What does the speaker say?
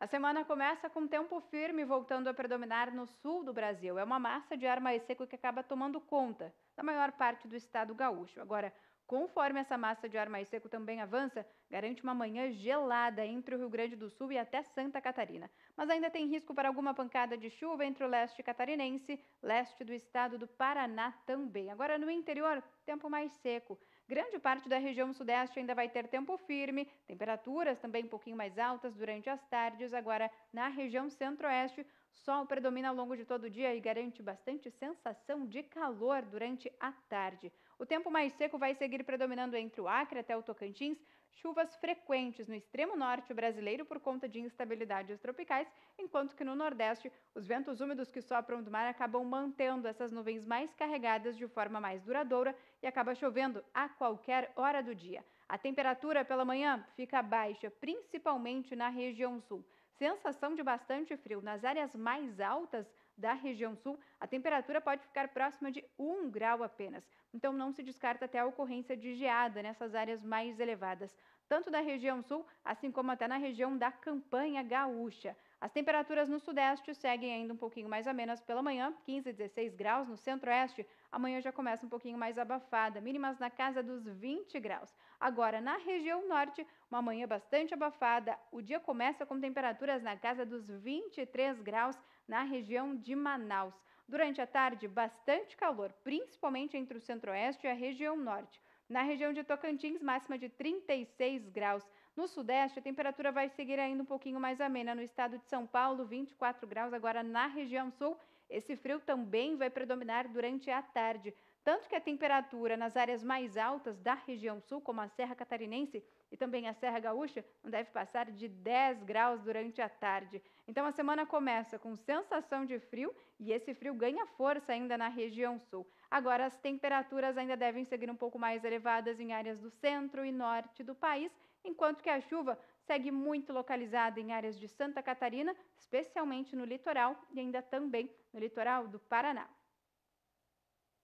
A semana começa com tempo firme voltando a predominar no sul do Brasil. É uma massa de ar mais seco que acaba tomando conta da maior parte do estado gaúcho. Agora, conforme essa massa de ar mais seco também avança, garante uma manhã gelada entre o Rio Grande do Sul e até Santa Catarina. Mas ainda tem risco para alguma pancada de chuva entre o leste catarinense, leste do estado do Paraná também. Agora, no interior, tempo mais seco. Grande parte da região sudeste ainda vai ter tempo firme, temperaturas também um pouquinho mais altas durante as tardes. Agora, na região centro-oeste, sol predomina ao longo de todo o dia e garante bastante sensação de calor durante a tarde. O tempo mais seco vai seguir predominando entre o Acre até o Tocantins, chuvas frequentes no extremo norte brasileiro por conta de instabilidades tropicais, enquanto que no Nordeste, os ventos úmidos que sopram do mar acabam mantendo essas nuvens mais carregadas de forma mais duradoura e acaba chovendo a qualquer hora do dia. A temperatura pela manhã fica baixa, principalmente na região sul. Sensação de bastante frio. Nas áreas mais altas da região sul, a temperatura pode ficar próxima de 1 grau apenas. Então não se descarta até a ocorrência de geada nessas áreas mais elevadas, tanto da região sul, assim como até na região da campanha gaúcha. As temperaturas no sudeste seguem ainda um pouquinho mais amenas pela manhã, 15, 16 graus. No centro-oeste, amanhã já começa um pouquinho mais abafada, mínimas na casa dos 20 graus. Agora, na região norte, uma manhã bastante abafada. O dia começa com temperaturas na casa dos 23 graus na região de Manaus. Durante a tarde, bastante calor, principalmente entre o centro-oeste e a região norte. Na região de Tocantins, máxima de 36 graus. No Sudeste, a temperatura vai seguir ainda um pouquinho mais amena. No estado de São Paulo, 24 graus. Agora, na região Sul, esse frio também vai predominar durante a tarde. Tanto que a temperatura nas áreas mais altas da região sul, como a Serra Catarinense e também a Serra Gaúcha, não deve passar de 10 graus durante a tarde. Então a semana começa com sensação de frio e esse frio ganha força ainda na região sul. Agora as temperaturas ainda devem seguir um pouco mais elevadas em áreas do centro e norte do país, enquanto que a chuva segue muito localizada em áreas de Santa Catarina, especialmente no litoral e ainda também no litoral do Paraná.